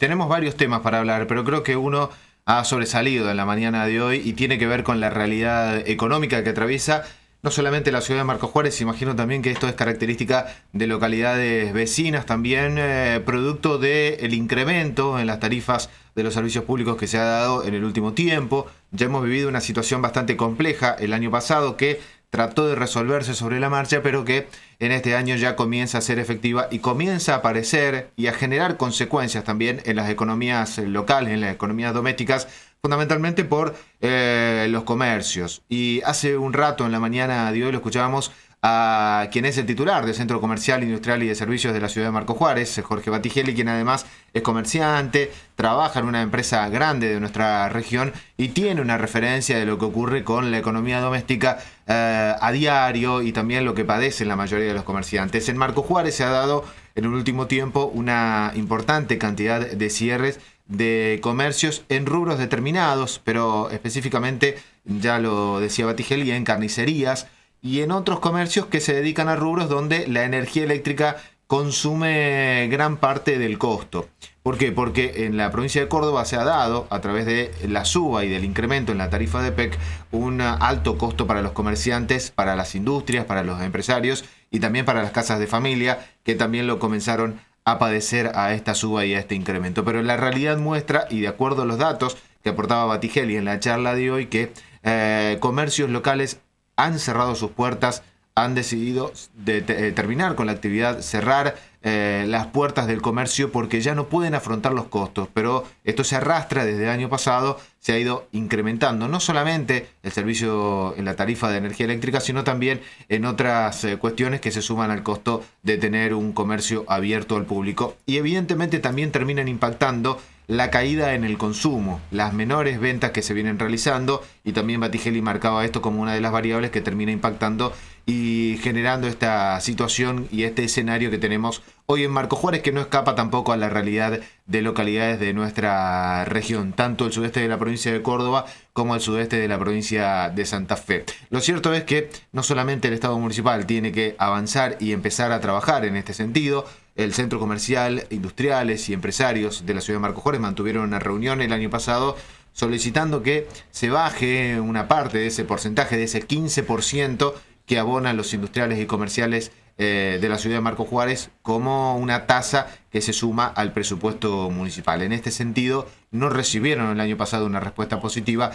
Tenemos varios temas para hablar, pero creo que uno ha sobresalido en la mañana de hoy y tiene que ver con la realidad económica que atraviesa no solamente la ciudad de Marcos Juárez, imagino también que esto es característica de localidades vecinas, también eh, producto del incremento en las tarifas de los servicios públicos que se ha dado en el último tiempo. Ya hemos vivido una situación bastante compleja el año pasado que trató de resolverse sobre la marcha, pero que en este año ya comienza a ser efectiva y comienza a aparecer y a generar consecuencias también en las economías eh, locales, en las economías domésticas, fundamentalmente por eh, los comercios. Y hace un rato en la mañana de hoy lo escuchábamos a quien es el titular del Centro Comercial, Industrial y de Servicios de la ciudad de Marco Juárez, Jorge Batigeli, quien además es comerciante, trabaja en una empresa grande de nuestra región y tiene una referencia de lo que ocurre con la economía doméstica eh, a diario y también lo que padecen la mayoría de los comerciantes. En Marco Juárez se ha dado en el último tiempo una importante cantidad de cierres de comercios en rubros determinados, pero específicamente, ya lo decía Batigeli, en carnicerías, y en otros comercios que se dedican a rubros donde la energía eléctrica consume gran parte del costo. ¿Por qué? Porque en la provincia de Córdoba se ha dado, a través de la suba y del incremento en la tarifa de PEC, un alto costo para los comerciantes, para las industrias, para los empresarios y también para las casas de familia, que también lo comenzaron a padecer a esta suba y a este incremento. Pero la realidad muestra, y de acuerdo a los datos que aportaba Batigeli en la charla de hoy, que eh, comercios locales han cerrado sus puertas, han decidido eh, terminar con la actividad, cerrar eh, las puertas del comercio porque ya no pueden afrontar los costos. Pero esto se arrastra desde el año pasado, se ha ido incrementando no solamente el servicio en la tarifa de energía eléctrica, sino también en otras eh, cuestiones que se suman al costo de tener un comercio abierto al público. Y evidentemente también terminan impactando la caída en el consumo, las menores ventas que se vienen realizando y también Batigeli marcaba esto como una de las variables que termina impactando y generando esta situación y este escenario que tenemos hoy en Marco Juárez, que no escapa tampoco a la realidad de localidades de nuestra región, tanto el sudeste de la provincia de Córdoba como el sudeste de la provincia de Santa Fe. Lo cierto es que no solamente el Estado municipal tiene que avanzar y empezar a trabajar en este sentido, el Centro Comercial, Industriales y Empresarios de la ciudad de Marco Juárez mantuvieron una reunión el año pasado solicitando que se baje una parte de ese porcentaje, de ese 15% que abonan los industriales y comerciales eh, de la ciudad de Marco Juárez como una tasa que se suma al presupuesto municipal. En este sentido, no recibieron el año pasado una respuesta positiva,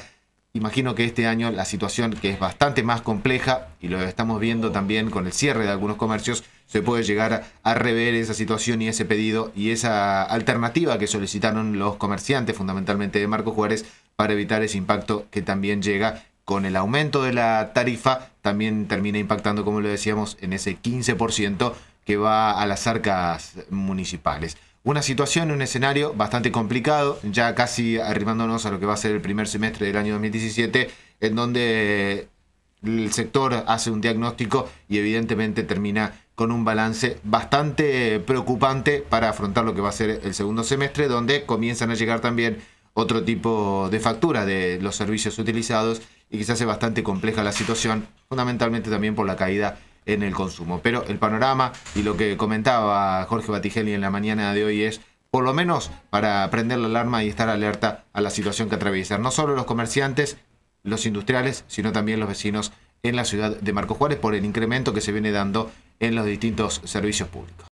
Imagino que este año la situación, que es bastante más compleja, y lo estamos viendo también con el cierre de algunos comercios, se puede llegar a rever esa situación y ese pedido y esa alternativa que solicitaron los comerciantes, fundamentalmente de Marco Juárez, para evitar ese impacto que también llega con el aumento de la tarifa, también termina impactando, como lo decíamos, en ese 15% que va a las arcas municipales. Una situación, un escenario bastante complicado, ya casi arrimándonos a lo que va a ser el primer semestre del año 2017, en donde el sector hace un diagnóstico y evidentemente termina con un balance bastante preocupante para afrontar lo que va a ser el segundo semestre, donde comienzan a llegar también otro tipo de factura de los servicios utilizados y quizás es bastante compleja la situación, fundamentalmente también por la caída en el consumo. Pero el panorama y lo que comentaba Jorge Batigeli en la mañana de hoy es por lo menos para prender la alarma y estar alerta a la situación que atraviesan no solo los comerciantes, los industriales, sino también los vecinos en la ciudad de Marco Juárez por el incremento que se viene dando en los distintos servicios públicos.